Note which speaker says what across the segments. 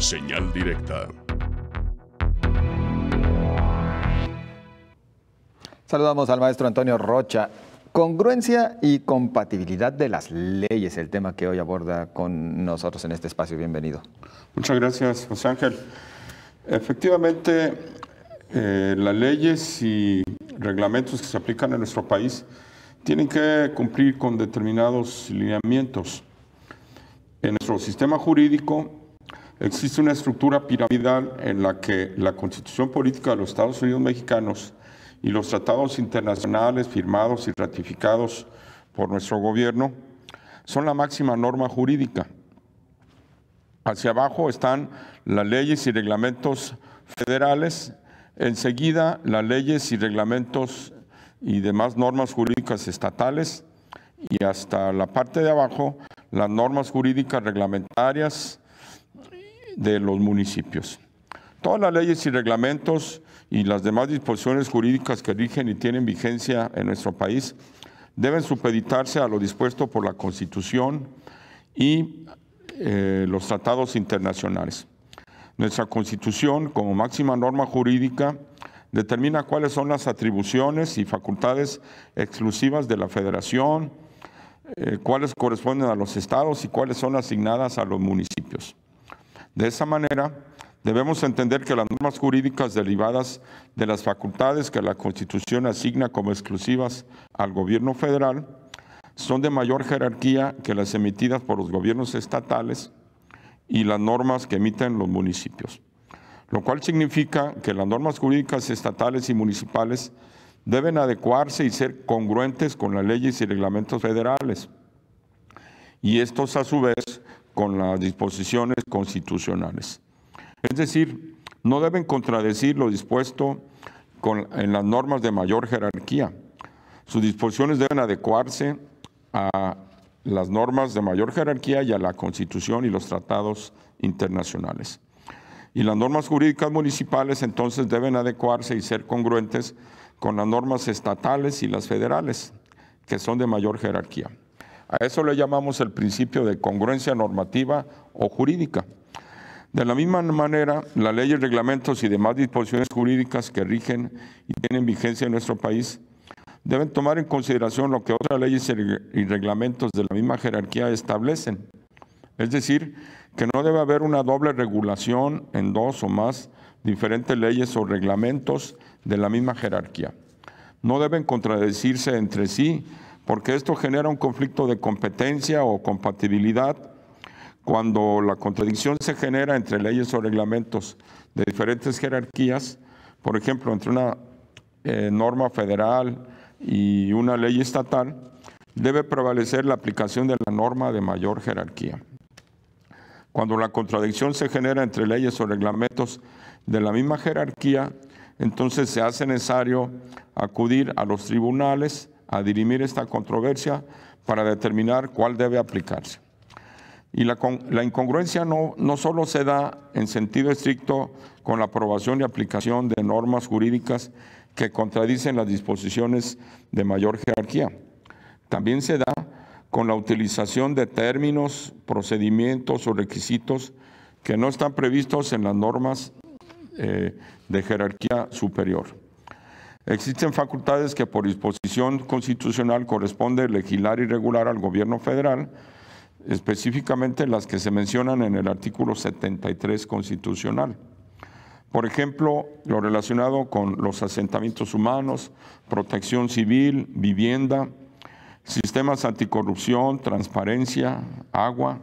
Speaker 1: Señal directa. Saludamos al maestro Antonio Rocha. Congruencia y compatibilidad de las leyes, el tema que hoy aborda con nosotros en este espacio. Bienvenido. Muchas gracias, José Ángel. Efectivamente, eh, las leyes y reglamentos que se aplican en nuestro país tienen que cumplir con determinados lineamientos. En nuestro sistema jurídico Existe una estructura piramidal en la que la constitución política de los Estados Unidos mexicanos y los tratados internacionales firmados y ratificados por nuestro gobierno son la máxima norma jurídica. Hacia abajo están las leyes y reglamentos federales, enseguida las leyes y reglamentos y demás normas jurídicas estatales y hasta la parte de abajo las normas jurídicas reglamentarias, de los municipios. Todas las leyes y reglamentos y las demás disposiciones jurídicas que rigen y tienen vigencia en nuestro país deben supeditarse a lo dispuesto por la Constitución y eh, los tratados internacionales. Nuestra Constitución, como máxima norma jurídica, determina cuáles son las atribuciones y facultades exclusivas de la Federación, eh, cuáles corresponden a los estados y cuáles son asignadas a los municipios. De esa manera, debemos entender que las normas jurídicas derivadas de las facultades que la Constitución asigna como exclusivas al gobierno federal son de mayor jerarquía que las emitidas por los gobiernos estatales y las normas que emiten los municipios, lo cual significa que las normas jurídicas estatales y municipales deben adecuarse y ser congruentes con las leyes y reglamentos federales. Y estos a su vez con las disposiciones constitucionales. Es decir, no deben contradecir lo dispuesto en las normas de mayor jerarquía. Sus disposiciones deben adecuarse a las normas de mayor jerarquía y a la Constitución y los tratados internacionales. Y las normas jurídicas municipales entonces deben adecuarse y ser congruentes con las normas estatales y las federales, que son de mayor jerarquía. A eso le llamamos el principio de congruencia normativa o jurídica. De la misma manera, las leyes, reglamentos y demás disposiciones jurídicas que rigen y tienen vigencia en nuestro país deben tomar en consideración lo que otras leyes y reglamentos de la misma jerarquía establecen. Es decir, que no debe haber una doble regulación en dos o más diferentes leyes o reglamentos de la misma jerarquía. No deben contradecirse entre sí porque esto genera un conflicto de competencia o compatibilidad cuando la contradicción se genera entre leyes o reglamentos de diferentes jerarquías, por ejemplo, entre una eh, norma federal y una ley estatal, debe prevalecer la aplicación de la norma de mayor jerarquía. Cuando la contradicción se genera entre leyes o reglamentos de la misma jerarquía, entonces se hace necesario acudir a los tribunales a dirimir esta controversia para determinar cuál debe aplicarse. Y la, incongruencia no, no solo se da en sentido estricto con la aprobación y aplicación de normas jurídicas que contradicen las disposiciones de mayor jerarquía, también se da con la utilización de términos, procedimientos o requisitos que no están previstos en las normas eh, de jerarquía superior. Existen facultades que por disposición constitucional corresponde legislar y regular al gobierno federal, específicamente las que se mencionan en el artículo 73 constitucional. Por ejemplo, lo relacionado con los asentamientos humanos, protección civil, vivienda, sistemas anticorrupción, transparencia, agua,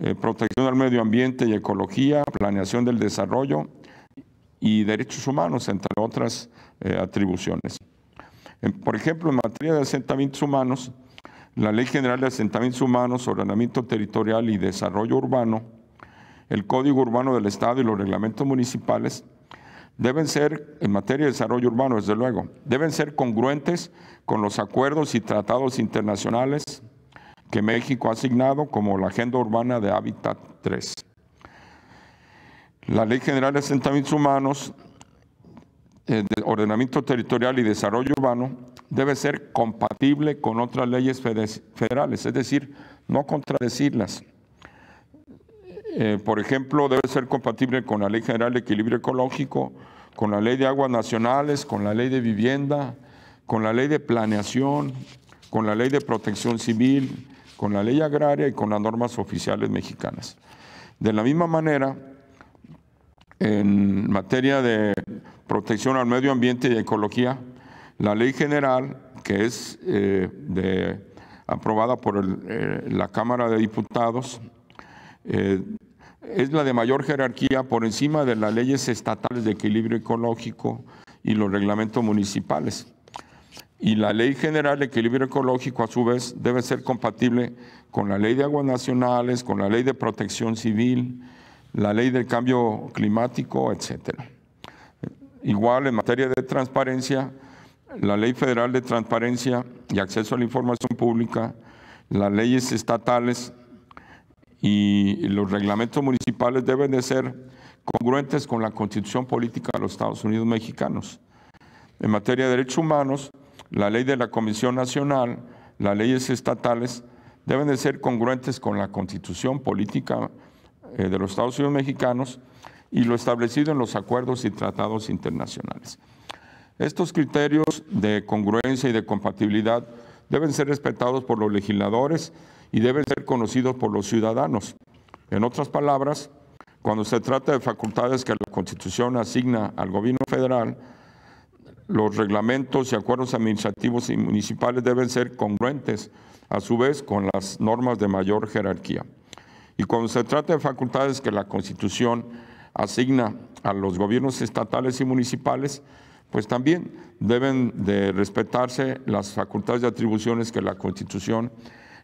Speaker 1: eh, protección al medio ambiente y ecología, planeación del desarrollo, y derechos humanos, entre otras eh, atribuciones. por ejemplo, en materia de asentamientos humanos, la Ley General de Asentamientos Humanos, Ordenamiento Territorial y Desarrollo Urbano, el Código Urbano del Estado y los reglamentos municipales deben ser, en materia de desarrollo urbano, desde luego, deben ser congruentes con los acuerdos y tratados internacionales que México ha asignado como la Agenda Urbana de Hábitat 3. La Ley General de Asentamientos Humanos, eh, Ordenamiento Territorial y Desarrollo Urbano debe ser compatible con otras leyes federales, es decir, no contradecirlas. Eh, por ejemplo, debe ser compatible con la Ley General de Equilibrio Ecológico, con la Ley de Aguas Nacionales, con la Ley de Vivienda, con la Ley de Planeación, con la Ley de Protección Civil, con la Ley Agraria y con las normas oficiales mexicanas. De la misma manera, en materia de protección al medio ambiente y ecología, la ley general que es eh, aprobada por eh, la Cámara de Diputados eh, es la de mayor jerarquía por encima de las leyes estatales de equilibrio ecológico y los reglamentos municipales. Y la ley general de equilibrio ecológico, a su vez, debe ser compatible con la ley de aguas nacionales, con la ley de protección civil, la ley del cambio climático, etc. Igual en materia de transparencia, la Ley Federal de Transparencia y Acceso a la Información Pública, las leyes estatales y los reglamentos municipales deben de ser congruentes con la Constitución Política de los Estados Unidos Mexicanos. En materia de derechos humanos, la ley de la Comisión Nacional, las leyes estatales deben de ser congruentes con la Constitución Política eh, de los Estados Unidos mexicanos y lo establecido en los acuerdos y tratados internacionales. Estos criterios de congruencia y de compatibilidad deben ser respetados por los legisladores y deben ser conocidos por los ciudadanos. En otras palabras, cuando se trata de facultades que la Constitución asigna al gobierno federal, los reglamentos y acuerdos administrativos y municipales deben ser congruentes, a su vez, con las normas de mayor jerarquía. Y cuando se trata de facultades que la Constitución asigna a los gobiernos estatales y municipales, pues también deben de respetarse las facultades de atribuciones que la Constitución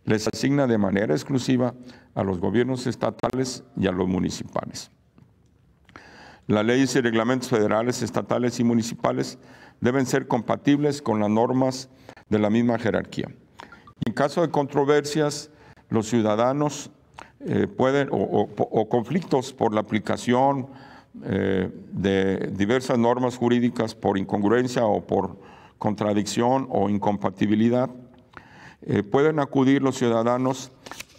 Speaker 1: les asigna de manera exclusiva a los gobiernos estatales y a los municipales. Las leyes y reglamentos federales, estatales y municipales deben ser compatibles con las normas de la misma jerarquía. en caso de controversias, los ciudadanos eh, pueden, o, conflictos por la aplicación eh, de diversas normas jurídicas por incongruencia o por contradicción o incompatibilidad, eh, pueden acudir los ciudadanos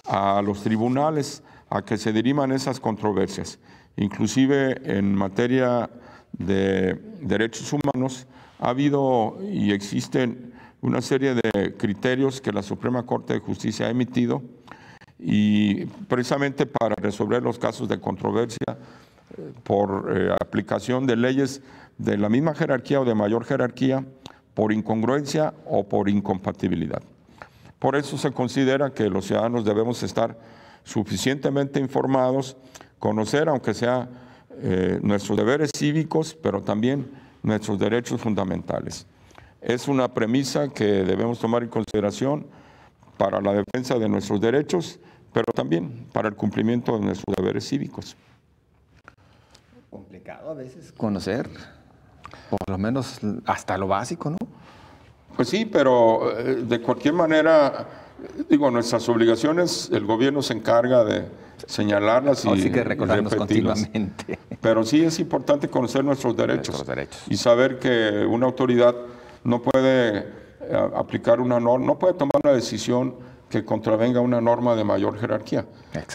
Speaker 1: a los tribunales a que se diriman esas controversias. Inclusive en materia de derechos humanos ha habido y existen una serie de criterios que la Suprema Corte de Justicia ha emitido y precisamente para resolver los casos de controversia eh, por eh, aplicación de leyes de la misma jerarquía o de mayor jerarquía por incongruencia o por incompatibilidad. Por eso se considera que los ciudadanos debemos estar suficientemente informados, conocer, aunque sea eh, nuestros deberes cívicos, pero también nuestros derechos fundamentales. Es una premisa que debemos tomar en consideración para la defensa de nuestros derechos, pero también para el cumplimiento de nuestros deberes cívicos. Complicado a veces conocer, por lo menos hasta lo básico, ¿no? Pues sí, pero eh, de cualquier manera, digo, nuestras obligaciones, el gobierno se encarga de señalarlas y que recordarnos continuamente. Pero sí es importante conocer nuestros derechos y saber que una autoridad no puede aplicar una norma, no puede tomar una decisión que contravenga una norma de mayor jerarquía.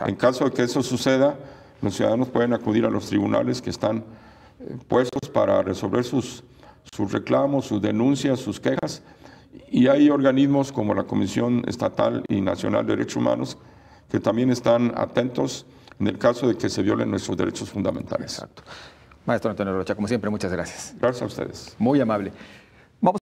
Speaker 1: En caso de que eso suceda, los ciudadanos pueden acudir a los tribunales que están eh, puestos para resolver sus, sus reclamos, sus denuncias, sus quejas, y hay organismos como la Comisión Estatal y Nacional de Derechos Humanos que también están atentos en el caso de que se violen nuestros derechos fundamentales. Maestro Antonio Rocha, como siempre, muchas gracias. Gracias a ustedes. Muy amable.